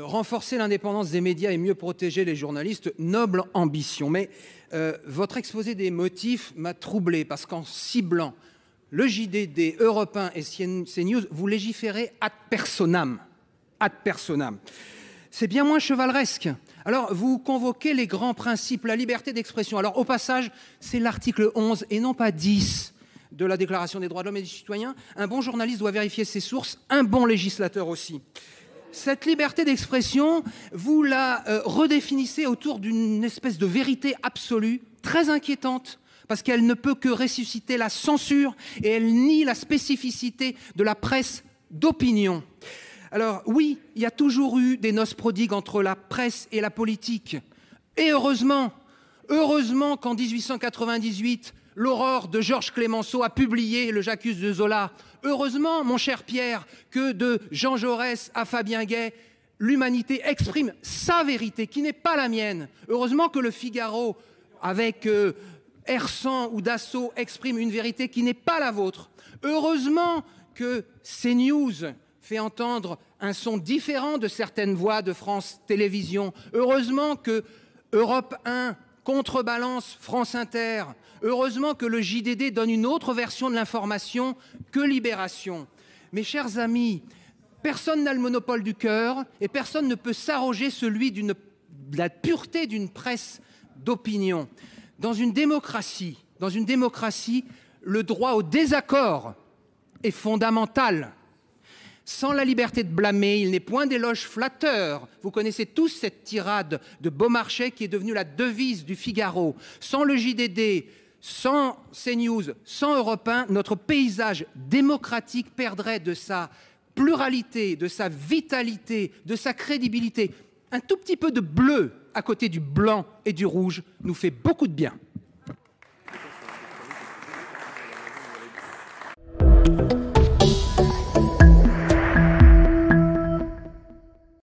renforcer l'indépendance des médias et mieux protéger les journalistes, noble ambition. Mais euh, votre exposé des motifs m'a troublé parce qu'en ciblant le JDD, Europe et et News, vous légiférez ad personam. Ad personam. C'est bien moins chevaleresque. Alors, vous convoquez les grands principes, la liberté d'expression. Alors, au passage, c'est l'article 11 et non pas 10 de la Déclaration des droits de l'homme et du citoyen. Un bon journaliste doit vérifier ses sources, un bon législateur aussi cette liberté d'expression, vous la euh, redéfinissez autour d'une espèce de vérité absolue, très inquiétante, parce qu'elle ne peut que ressusciter la censure et elle nie la spécificité de la presse d'opinion. Alors oui, il y a toujours eu des noces prodigues entre la presse et la politique. Et heureusement, Heureusement qu'en 1898, L'aurore de Georges Clémenceau a publié le J'accuse de Zola. Heureusement, mon cher Pierre, que de Jean Jaurès à Fabien Gay, l'humanité exprime sa vérité, qui n'est pas la mienne. Heureusement que le Figaro, avec Ersan euh, ou Dassault, exprime une vérité qui n'est pas la vôtre. Heureusement que CNews fait entendre un son différent de certaines voix de France Télévisions. Heureusement que Europe 1 contrebalance France Inter. Heureusement que le JDD donne une autre version de l'information que Libération. Mes chers amis, personne n'a le monopole du cœur et personne ne peut s'arroger celui de la pureté d'une presse d'opinion. Dans une démocratie, dans une démocratie, le droit au désaccord est fondamental. Sans la liberté de blâmer, il n'est point d'éloge flatteur. Vous connaissez tous cette tirade de Beaumarchais qui est devenue la devise du Figaro. Sans le JDD, sans CNews, sans Europe notre paysage démocratique perdrait de sa pluralité, de sa vitalité, de sa crédibilité. Un tout petit peu de bleu à côté du blanc et du rouge nous fait beaucoup de bien.